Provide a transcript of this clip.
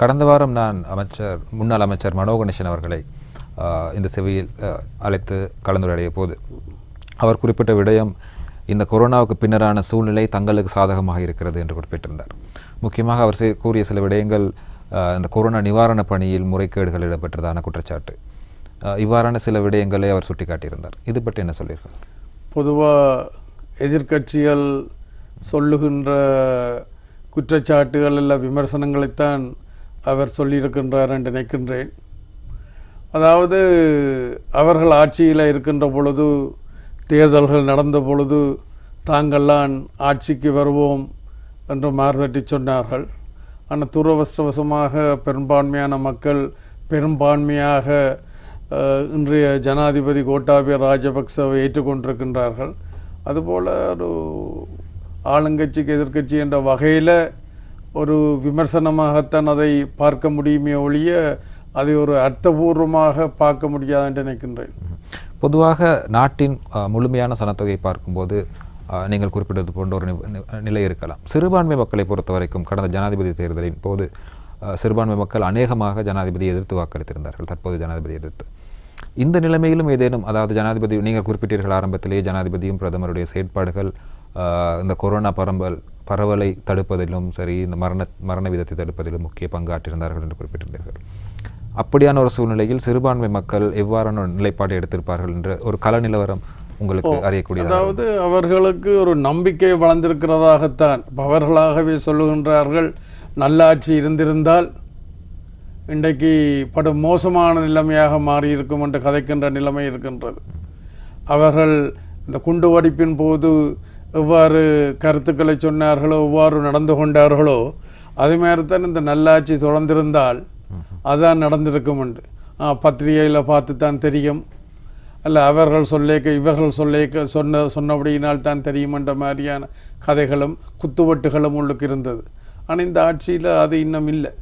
கடந்த வாரம் நான் அமைச்சர் முன்னாள் அமைச்சர் மனோ அவர்களை இந்த செவியில் அழைத்து கலந்துரையாடிய போது அவர் குறிப்பிட்ட விடயம் இந்த கொரோனாவுக்கு பின்னரான சூழ்நிலை தங்களுக்கு சாதகமாக இருக்கிறது என்று குறிப்பிட்டிருந்தார் முக்கியமாக அவர் கூறிய சில விடயங்கள் இந்த கொரோனா நிவாரணப் பணியில் முறைகேடுகள் இடம்பெற்றதான குற்றச்சாட்டு இவ்வாறான சில விடயங்களை அவர் சுட்டிக்காட்டியிருந்தார் இது பற்றி என்ன சொல்லியிருக்கார் பொதுவாக எதிர்கட்சிகள் சொல்லுகின்ற குற்றச்சாட்டுகள் இல்லை விமர்சனங்களைத்தான் அவர் சொல்லியிருக்கின்றார் என்று நினைக்கின்றேன் அதாவது அவர்கள் ஆட்சியில் இருக்கின்ற பொழுது தேர்தல்கள் நடந்த பொழுது தாங்கள்லாம் ஆட்சிக்கு வருவோம் என்று மாறுதட்டி சொன்னார்கள் ஆனால் துரவஸ்தவசமாக பெரும்பான்மையான மக்கள் பெரும்பான்மையாக இன்றைய ஜனாதிபதி கோட்டாபிய ராஜபக்சவை ஏற்றுக்கொண்டிருக்கின்றார்கள் அதுபோல் ஒரு ஆளுங்கட்சிக்கு எதிர்கட்சி என்ற வகையில் ஒரு விமர்சனமாகத்தான் அதை பார்க்க முடியுமே ஒழிய அதை ஒரு அர்த்தபூர்வமாக பார்க்க முடியாது என்று நினைக்கின்றேன் பொதுவாக நாட்டின் முழுமையான சனத்தொகையை பார்க்கும்போது நீங்கள் குறிப்பிட்டது போன்ற ஒரு நிலை இருக்கலாம் சிறுபான்மை மக்களை பொறுத்த வரைக்கும் கடந்த ஜனாதிபதி தேர்தலின் போது சிறுபான்மை மக்கள் அநேகமாக ஜனாதிபதியை எதிர்த்து வாக்களித்திருந்தார்கள் தற்போது ஜனாதிபதி எதிர்த்து இந்த நிலைமையிலும் ஏதேனும் அதாவது ஜனாதிபதி நீங்கள் குறிப்பிட்டீர்கள் ஆரம்பத்திலேயே ஜனாதிபதியும் பிரதமருடைய செயற்பாடுகள் இந்த கொரோனா பரம்பல் பரவலை தடுப்பதிலும் சரி இந்த மரண மரண விதத்தை தடுப்பதிலும் முக்கிய பங்காற்றிருந்தார்கள் என்று குறிப்பிட்டிருந்தார்கள் அப்படியான ஒரு சூழ்நிலையில் சிறுபான்மை மக்கள் எவ்வாறான ஒரு நிலைப்பாடு எடுத்திருப்பார்கள் என்ற ஒரு கல நிலவரம் உங்களுக்கு அறியக்கூடிய அதாவது அவர்களுக்கு ஒரு நம்பிக்கை வளர்ந்திருக்கிறதாகத்தான் அவர்களாகவே சொல்லுகின்றார்கள் நல்லாட்சி இருந்திருந்தால் இன்றைக்கு படு மோசமான நிலைமையாக மாறியிருக்கும் என்று கதைக்கின்ற நிலைமை இருக்கின்றது அவர்கள் இந்த குண்டு வடிப்பின் போது எவ்வாறு கருத்துக்களை சொன்னார்களோ எவ்வாறு நடந்து கொண்டார்களோ அதே மாதிரி தான் இந்த நல்லாட்சி தொடர்ந்திருந்தால் அதான் நடந்திருக்கும் உண்டு பத்திரிகையில் பார்த்து தான் தெரியும் அல்ல அவர்கள் சொல்லேக்க இவர்கள் சொல்லேக்க சொன்ன சொன்னபடியினால் தான் என்ற மாதிரியான கதைகளும் குத்துவட்டுகளும் உள்ளுக்கு இருந்தது ஆனால் இந்த ஆட்சியில் அது இன்னும் இல்லை